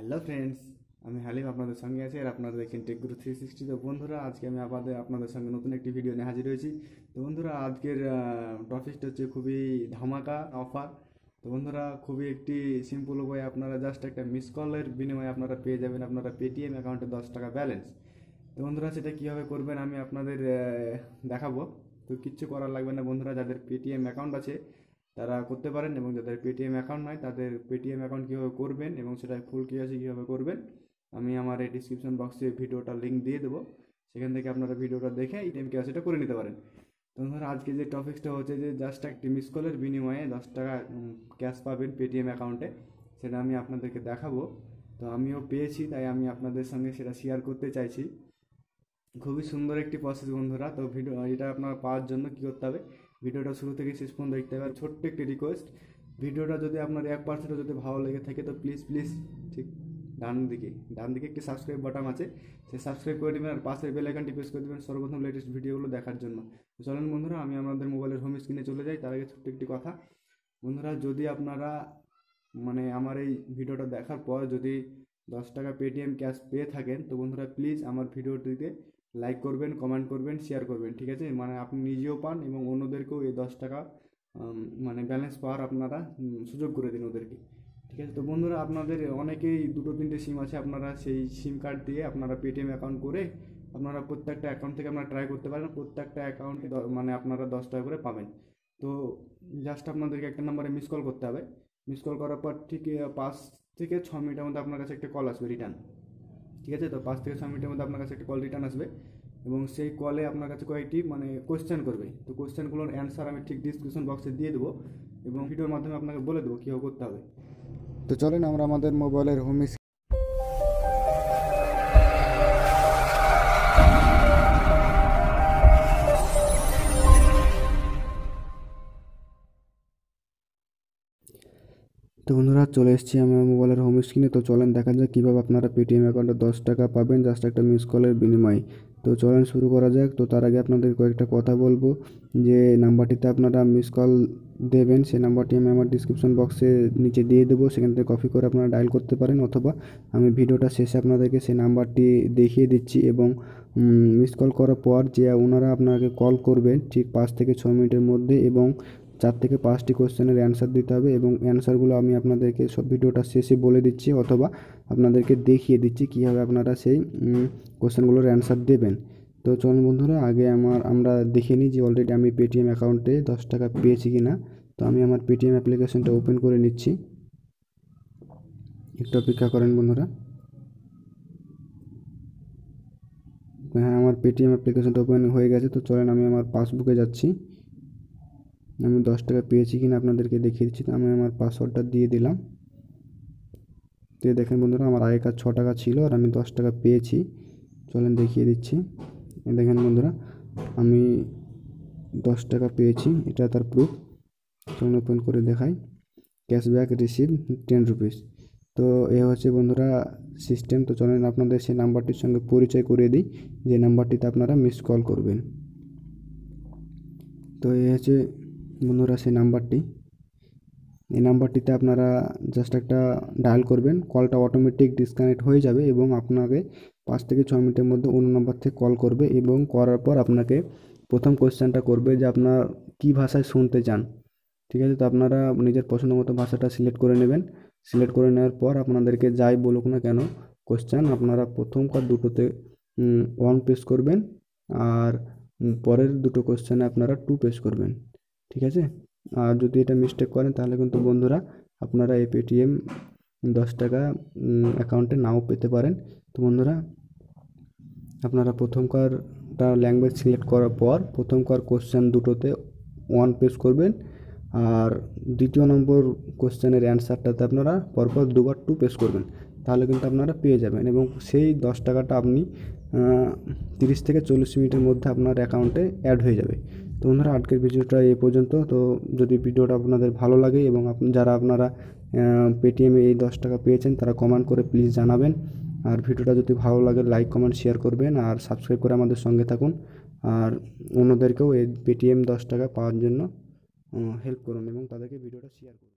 hello friends আমি হালিম আপনাদের সঙ্গে আছি আর আপনারা দেখেন টেক গ্রু থ্রি সিক্সটি তো বন্ধুরা আজকে আমি আবার আপনাদের সঙ্গে নতুন একটি ভিডিও নিয়ে হাজির হয়েছি তো বন্ধুরা আজকের টপিকটা হচ্ছে খুবই ধামাকা অফার তো বন্ধুরা খুবই একটি সিম্পল উপায় আপনারা জাস্ট একটা মিস কলের বিনিময়ে আপনারা পেয়ে যাবেন আপনারা পেটিএম অ্যাকাউন্টে দশ টাকা ব্যালেন্স তো বন্ধুরা সেটা কীভাবে করবেন আমি আপনাদের দেখাবো তো কিচ্ছু করার লাগবে না বন্ধুরা যাদের পেটিএম অ্যাকাউন্ট আছে তারা করতে পারেন এবং যাদের পেটিএম অ্যাকাউন্ট নয় তাদের পেটিএম অ্যাকাউন্ট কীভাবে করবেন এবং সেটা ফুল কেওয়াইসি কীভাবে করবেন আমি আমার এই ডিসক্রিপশন বক্সে ভিডিওটা লিঙ্ক দিয়ে দেবো সেখান থেকে আপনারা ভিডিওটা দেখে এটিএম কেওয়াইসিটা করে নিতে পারেন তো ধরুন আজকে যে টপিক্সটা হচ্ছে যে জাস্ট একটি মিস কলের বিনিময়ে দশ টাকা ক্যাশ পাবেন পেটিএম অ্যাকাউন্টে সেটা আমি আপনাদেরকে দেখাবো তো আমিও পেয়েছি তাই আমি আপনাদের সঙ্গে সেটা শেয়ার করতে চাইছি খুবই সুন্দর একটি প্রসেস বন্ধুরা তো ভিডিও এটা আপনারা পাওয়ার জন্য কী করতে হবে ভিডিওটা শুরু থেকে শেষ পর্যন্ত দেখতে পারেন ছোট্ট একটি রিকোয়েস্ট ভিডিওটা যদি আপনার এক পার্সেন্টও যদি ভালো লেগে থাকে তো প্লিজ প্লিজ ঠিক ডান দিকে ডান দিকে একটি সাবস্ক্রাইব বাটন আছে সে সাবস্ক্রাইব করে দেবেন আর পাশের বেল আইকনটি প্রেস করে দেবেন সর্বপ্রথম লেটেস্ট ভিডিওগুলো দেখার জন্য চলেন বন্ধুরা আমি আমাদের মোবাইলের হোম স্ক্রিনে চলে যাই তার আগে ছোট্ট একটি কথা বন্ধুরা যদি আপনারা মানে আমার এই ভিডিওটা দেখার পর যদি দশ টাকা পেটিএম ক্যাশ পেয়ে থাকেন তো বন্ধুরা প্লিজ আমার ভিডিওটিতে লাইক করবেন কমেন্ট করবেন শেয়ার করবেন ঠিক আছে মানে আপনি নিজেও পান এবং অন্যদেরকেও এই দশ টাকা মানে ব্যালেন্স পাওয়ার আপনারা সুযোগ করে দিন ওদেরকে ঠিক আছে তো বন্ধুরা আপনাদের অনেকেই দুটো তিনটে সিম আছে আপনারা সেই সিম কার্ড দিয়ে আপনারা পেটিএম অ্যাকাউন্ট করে আপনারা প্রত্যেকটা অ্যাকাউন্ট থেকে আপনারা ট্রাই করতে পারেন প্রত্যেকটা অ্যাকাউন্টে মানে আপনারা দশ টাকা করে পাবেন তো জাস্ট আপনাদেরকে একটা নাম্বারে মিস কল করতে হবে মিস কল করার পর ঠিক পাঁচ থেকে ছ মিনিটের মধ্যে আপনার কাছে একটা কল আসবে রিটার্ন ঠিক আছে তো পাঁচ থেকে ছয় মিনিটের মধ্যে আপনার কাছে একটা কল রিটার্ন আসবে এবং সেই কলে আপনার কাছে কয়েকটি মানে কোয়েশ্চেন করবে তো কোয়েশ্চেনগুলোর অ্যান্সার আমি ঠিক ডিসক্রিপশন বক্সে দিয়ে দেবো এবং ভিডিওর মাধ্যমে আপনাকে বলে দেবো কীভাবে করতে হবে তো চলেন আমরা আমাদের মোবাইলের হোম তো বন্ধুরা চলে এসেছি আমার মোবাইলের হোম স্ক্রিনে তো চলেন দেখা যাক কীভাবে আপনারা পেটিএম অ্যাকাউন্টে দশ টাকা পাবেন জাস্ট একটা মিস কলের বিনিময়ে তো চলেন শুরু করা যাক তো তার আগে আপনাদের কয়েকটা কথা বলবো যে নাম্বারটিতে আপনারা মিস কল দেবেন সেই নাম্বারটি আমি আমার ডিসক্রিপশন বক্সে নিচে দিয়ে দেবো সেখান থেকে কপি করে আপনারা ডায়াল করতে পারেন অথবা আমি ভিডিওটা শেষে আপনাদেরকে সেই নাম্বারটি দেখিয়ে দিচ্ছি এবং মিস কল করার পর যে ওনারা আপনাকে কল করবেন ঠিক পাঁচ থেকে ছ মিনিটের মধ্যে এবং চার থেকে পাঁচটি কোশ্চেনের অ্যান্সার দিতে হবে এবং অ্যান্সারগুলো আমি আপনাদেরকে সব ভিডিওটা শেষে বলে দিচ্ছি অথবা আপনাদেরকে দেখিয়ে দিচ্ছি কীভাবে আপনারা সেই কোশ্চেনগুলোর অ্যান্সার দেবেন তো চলুন বন্ধুরা আগে আমার আমরা দেখে নিই যে অলরেডি আমি পেটিএম অ্যাকাউন্টে দশ টাকা পেয়েছি কি না তো আমি আমার পেটিএম অ্যাপ্লিকেশনটা ওপেন করে নিচ্ছি একটু অপেক্ষা করেন বন্ধুরা হ্যাঁ আমার পেটিএম অ্যাপ্লিকেশনটা ওপেন হয়ে গেছে তো চলেন আমি আমার পাসবুকে যাচ্ছি আমি দশ টাকা পেয়েছি কিনা আপনাদেরকে দেখিয়ে দিচ্ছি আমি আমার পাসওয়ার্ডটা দিয়ে দিলাম তো দেখেন বন্ধুরা আমার আগেকার ছ টাকা ছিল আর আমি দশ টাকা পেয়েছি চলেন দেখিয়ে দিচ্ছি দেখেন বন্ধুরা আমি দশ টাকা পেয়েছি এটা তার প্রুফ চলেন ওপেন করে দেখাই ক্যাশব্যাক রিসিভ টেন রুপিস তো এ হচ্ছে বন্ধুরা সিস্টেম তো চলেন আপনাদের সেই নাম্বারটির সঙ্গে পরিচয় করে দিই যে নাম্বারটিতে আপনারা মিস কল করবেন তো এ হচ্ছে বন্ধুরা সেই নাম্বারটি এই নাম্বারটিতে আপনারা জাস্ট একটা ডায়াল করবেন কলটা অটোমেটিক ডিসকানেক্ট হয়ে যাবে এবং আপনাকে পাঁচ থেকে ছ মিনিটের মধ্যে অন্য নাম্বার থেকে কল করবে এবং করার পর আপনাকে প্রথম কোয়েশ্চেনটা করবে যে আপনার কি ভাষায় শুনতে চান ঠিক আছে তো আপনারা নিজের পছন্দ মতো ভাষাটা সিলেক্ট করে নেবেন সিলেক্ট করে নেওয়ার পর আপনাদেরকে যাই বলুক না কেন কোয়েশ্চেন আপনারা প্রথম কার দুটোতে ওয়ান পেস করবেন আর পরের দুটো কোয়েশ্চেনে আপনারা টু পেস করবেন ঠিক আছে আর যদি এটা মিস্টেক করেন তাহলে কিন্তু বন্ধুরা আপনারা এই পেটিএম দশ টাকা অ্যাকাউন্টে নাও পেতে পারেন তো বন্ধুরা আপনারা প্রথমকারটা ল্যাঙ্গুয়েজ সিলেক্ট করার পর প্রথমকার কোশ্চেন দুটোতে ওয়ান পেজ করবেন আর দ্বিতীয় নম্বর কোশ্চেনের অ্যান্সারটাতে আপনারা পরপর দুবার টু পেস করবেন তাহলে কিন্তু আপনারা পেয়ে যাবেন এবং সেই দশ টাকাটা আপনি তিরিশ থেকে চল্লিশ মিনিটের মধ্যে আপনার অ্যাকাউন্টে অ্যাড হয়ে যাবে তো বন্ধুরা আজকের ভিডিওটা এ পর্যন্ত তো যদি ভিডিওটা আপনাদের ভালো লাগে এবং যারা আপনারা পেটিএমে এই দশ টাকা পেয়েছেন তারা কমেন্ট করে প্লিজ জানাবেন আর ভিডিওটা যদি ভালো লাগে লাইক কমেন্ট শেয়ার করবেন আর সাবস্ক্রাইব করে আমাদের সঙ্গে থাকুন আর অন্যদেরকেও এই পেটিএম দশ টাকা পাওয়ার জন্য হেল্প করুন এবং তাদেরকে ভিডিওটা শেয়ার করুন